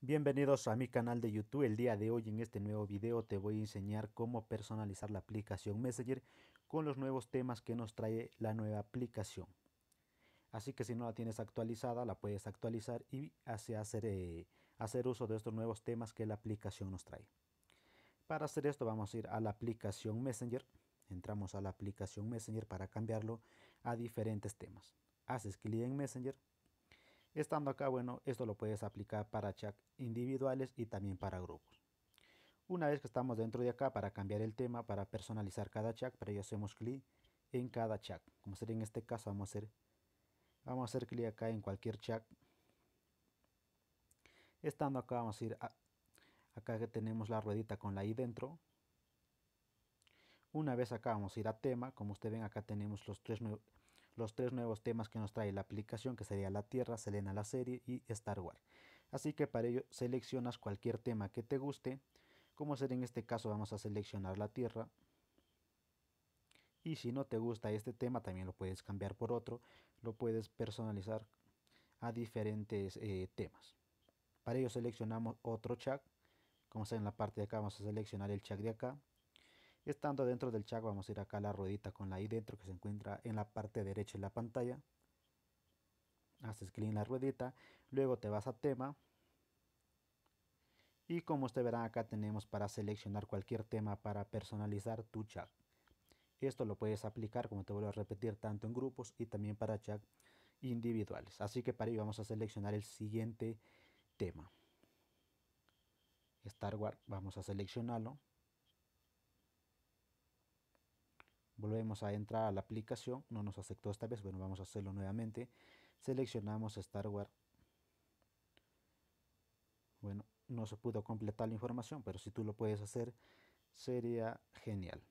Bienvenidos a mi canal de YouTube. El día de hoy en este nuevo video te voy a enseñar cómo personalizar la aplicación Messenger con los nuevos temas que nos trae la nueva aplicación. Así que si no la tienes actualizada, la puedes actualizar y hacer, eh, hacer uso de estos nuevos temas que la aplicación nos trae. Para hacer esto vamos a ir a la aplicación Messenger. Entramos a la aplicación Messenger para cambiarlo a diferentes temas. Haces clic en Messenger Estando acá, bueno, esto lo puedes aplicar para chats individuales y también para grupos. Una vez que estamos dentro de acá, para cambiar el tema, para personalizar cada chat, para ello hacemos clic en cada chat. Como sería en este caso, vamos a hacer, vamos a hacer clic acá en cualquier chat. Estando acá, vamos a ir a, acá que tenemos la ruedita con la i dentro. Una vez acá, vamos a ir a tema. Como ustedes ven, acá tenemos los tres, nuevos los tres nuevos temas que nos trae la aplicación, que sería La Tierra, Selena la serie y Star Wars. Así que para ello seleccionas cualquier tema que te guste, como ser en este caso vamos a seleccionar La Tierra. Y si no te gusta este tema, también lo puedes cambiar por otro, lo puedes personalizar a diferentes eh, temas. Para ello seleccionamos otro chat, como sea en la parte de acá vamos a seleccionar el chat de acá Estando dentro del chat vamos a ir acá a la ruedita con la i dentro que se encuentra en la parte derecha de la pantalla. Haces clic en la ruedita, luego te vas a tema. Y como ustedes verán acá tenemos para seleccionar cualquier tema para personalizar tu chat. Esto lo puedes aplicar, como te vuelvo a repetir, tanto en grupos y también para chat individuales. Así que para ello vamos a seleccionar el siguiente tema. Star Wars, vamos a seleccionarlo. Volvemos a entrar a la aplicación, no nos aceptó esta vez, bueno, vamos a hacerlo nuevamente. Seleccionamos Star Wars Bueno, no se pudo completar la información, pero si tú lo puedes hacer, sería genial.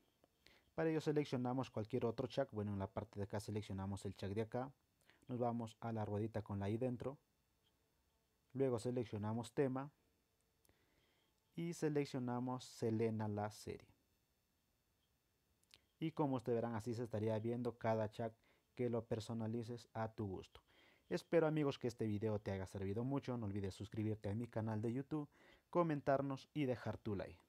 Para ello seleccionamos cualquier otro chat, bueno, en la parte de acá seleccionamos el chat de acá. Nos vamos a la ruedita con la i dentro. Luego seleccionamos tema y seleccionamos Selena la serie. Y como ustedes verán, así se estaría viendo cada chat que lo personalices a tu gusto. Espero amigos que este video te haya servido mucho, no olvides suscribirte a mi canal de YouTube, comentarnos y dejar tu like.